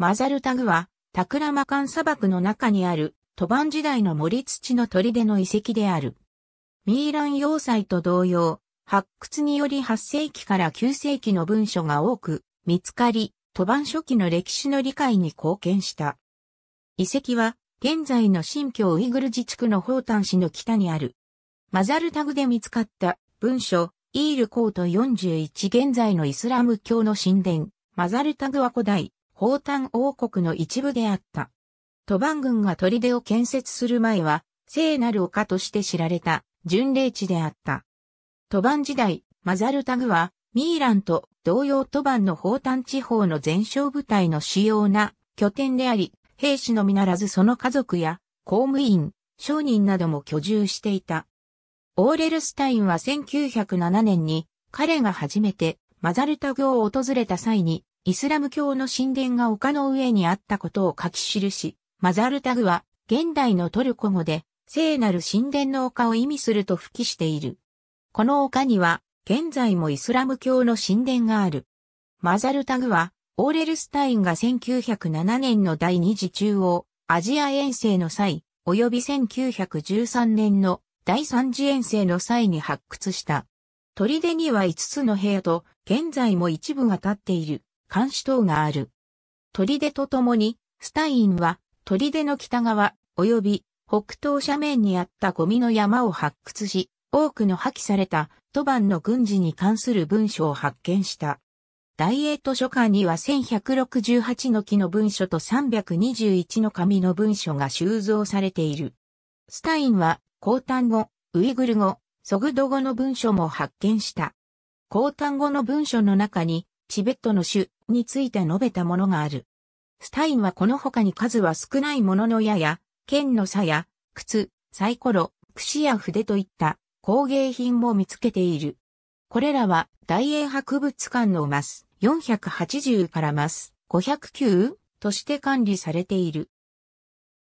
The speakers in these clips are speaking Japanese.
マザルタグは、タクラマカン砂漠の中にある、トバン時代の森土の砦の遺跡である。ミーラン要塞と同様、発掘により8世紀から9世紀の文書が多く見つかり、トバン初期の歴史の理解に貢献した。遺跡は、現在の新疆ウイグル自治区の宝丹市の北にある。マザルタグで見つかった文書、イールコート41現在のイスラム教の神殿、マザルタグは古代、宝丹王国の一部であった。バ番軍が砦を建設する前は、聖なる丘として知られた巡礼地であった。バ番時代、マザルタグは、ミーランと同様バ番の宝丹地方の前哨部隊の主要な拠点であり、兵士のみならずその家族や公務員、商人なども居住していた。オーレルスタインは1907年に彼が初めてマザルタグを訪れた際にイスラム教の神殿が丘の上にあったことを書き記し、マザルタグは現代のトルコ語で聖なる神殿の丘を意味すると付記している。この丘には現在もイスラム教の神殿がある。マザルタグはオーレルスタインが1907年の第二次中央アジア遠征の際、及び1913年の第三次遠征の際に発掘した。砦には5つの部屋と現在も一部が建っている。監視塔がある。砦とともに、スタインは、砦の北側、及び北東斜面にあったゴミの山を発掘し、多くの破棄された、トバンの軍事に関する文書を発見した。大英図書館には1168の木の文書と321の紙の文書が収蔵されている。スタインは、交単語、ウイグル語、ソグド語の文書も発見した。交単語の文書の中に、チベットの種、について述べたものがある。スタインはこの他に数は少ないものの矢や、剣の鞘や、靴、サイコロ、櫛や筆といった工芸品も見つけている。これらは大英博物館のマス480からマス509として管理されている。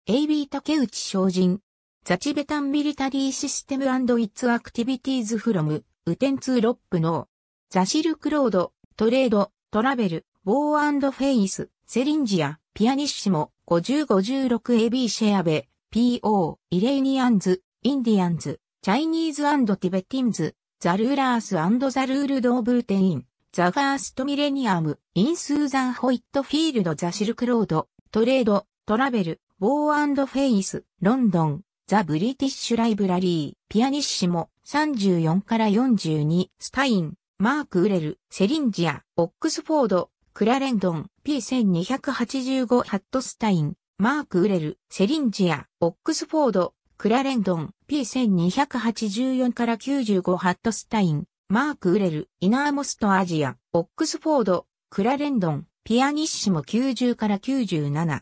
AB 竹内精進、ザチベタンミリタリーシステムイッツアクティビティーズフロムウテンツーロップのザシルクロード、トレード、トラベル、ボーフェイス、セリンジア、ピアニッシモ、5056AB シェアベ、PO、イレーニアンズ、インディアンズ、チャイニーズティベティンズ、ザルーラースザルールドーブーテイン、ザファーストミレニアム、インスーザンホイットフィールドザシルクロード、トレード、トラベル、ボーフェイス、ロンドン、ザ・ブリティッシュ・ライブラリー、ピアニッシモ、34から42、スタイン、マーク・ウレル、セリンジア、オックスフォード、クラレンドン、P1285 ハットスタイン、マーク・ウレル、セリンジア、オックスフォード、クラレンドン、P1284 から95ハットスタイン、マーク・ウレル、イナーモスト・アジア、オックスフォード、クラレンドン、ピアニッシモ90から97。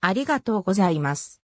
ありがとうございます。